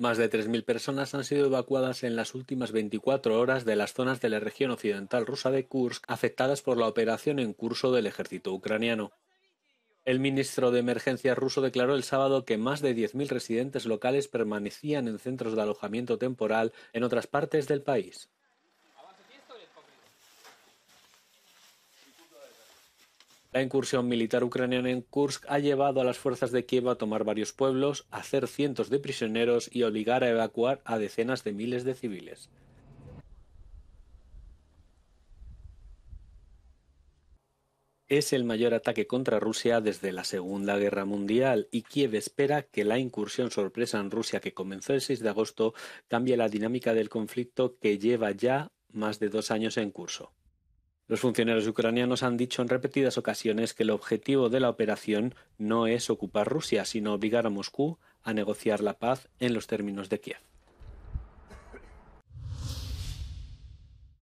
Más de tres mil personas han sido evacuadas en las últimas 24 horas de las zonas de la región occidental rusa de Kursk afectadas por la operación en curso del ejército ucraniano. El ministro de Emergencias ruso declaró el sábado que más de 10.000 residentes locales permanecían en centros de alojamiento temporal en otras partes del país. La incursión militar ucraniana en Kursk ha llevado a las fuerzas de Kiev a tomar varios pueblos, hacer cientos de prisioneros y obligar a evacuar a decenas de miles de civiles. Es el mayor ataque contra Rusia desde la Segunda Guerra Mundial y Kiev espera que la incursión sorpresa en Rusia que comenzó el 6 de agosto cambie la dinámica del conflicto que lleva ya más de dos años en curso. Los funcionarios ucranianos han dicho en repetidas ocasiones que el objetivo de la operación no es ocupar Rusia, sino obligar a Moscú a negociar la paz en los términos de Kiev.